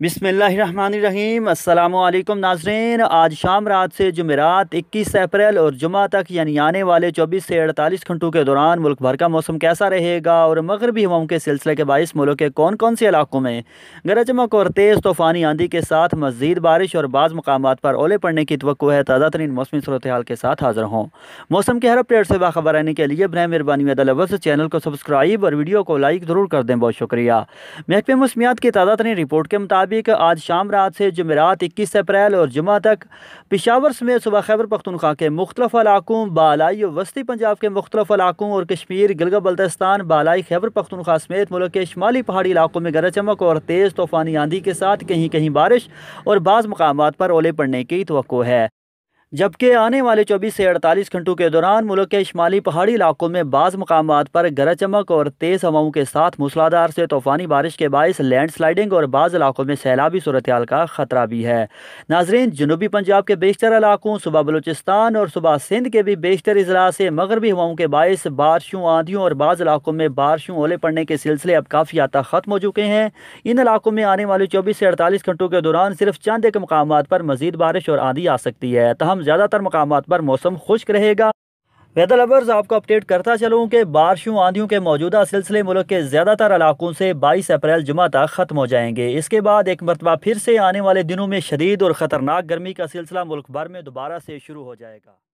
बिसमीम्स नाजरन नाजरीन आज शाम रात से जुमेरात 21 अप्रैल और जुमा तक यानी आने वाले 24 से 48 घंटों के दौरान मुल्क भर का मौसम कैसा रहेगा और मगरबी हवाओं के सिलसिले के बायस मुल्क के कौन कौन से इलाकों में गरज चमक और तेज़ तूफ़ानी आंधी के साथ मजीद बारिश और बाज़ मकाम पर ओले पड़ने की तो है ताज़ा तरीन मौसमी सूरत हाल के साथ हाजिर हों मौसम के हर अपडेट से बाखबर रहने के लिए बरह मेहरबानी अदलवस चैनल को सब्सक्राइब और वीडियो को लाइक ज़रूर कर दें बहुत शुक्रिया महकमे मौसमियात की ताज़ा तरीन रिपोर्ट के मुताबिक मुताबिक आज शाम रात से जमेरात इक्कीस अप्रैल और जुमा तक पिशावर समेत सुबह खैबर पख्तनख्वा के मुख्तफ इलाकों बालई और वस्ती पंजाब के मुख्तफ इलाकों और कश्मीर गिलग बल्तिस्तान बालई खैबर पख्तनख्वा समेत मुल्क के शमाली पहाड़ी इलाकों में गरज चमक और तेज़ तूफ़ानी आंधी के साथ कहीं कहीं बारिश और बाज़ मकाम पर ओले पड़ने की तो है जबकि आने वाले 24 से 48 घंटों के दौरान मुल्क के शुमाली पहाड़ी इलाकों में बाज़ मकाम पर गरज चमक और तेज़ हवाओं के साथ मूसलाधार से तूफ़ानी बारिश के बायस लैंड स्लाइडिंग और बाज़ इलाकों में सैलाबी सूरत का ख़तरा भी है नाजरीन जनूबी पंजाब के बेशतर इलाकों सुबह बलूचिस्तान और सुबह सिंध के भी बेशतर अजला से मगरबी हवाओं के बायस बारिशों आंधियों और बाज़ इलाकों में बारिशों ओले पड़ने के सिलसिले अब काफ़ी आता ख़त्म हो चुके हैं इन इलाकों में आने वाले चौबीस से अड़तालीस घंटों के दौरान सिर्फ चंद एक मकाम पर मजीद बारिश और आंधी आ सकती है तहम ज़्यादातर मकाम पर मौसम खुश्क रहेगा वेदर लवर्स आपको अपडेट करता चलूँ कि बारिशों आंधियों के मौजूदा सिलसिले मुल्क के ज़्यादातर इलाकों से 22 अप्रैल जुमा तक ख़त्म हो जाएंगे इसके बाद एक मरतबा फिर से आने वाले दिनों में शदीद और ख़तरनाक गर्मी का सिलसिला मुल्क भर में दोबारा से शुरू हो जाएगा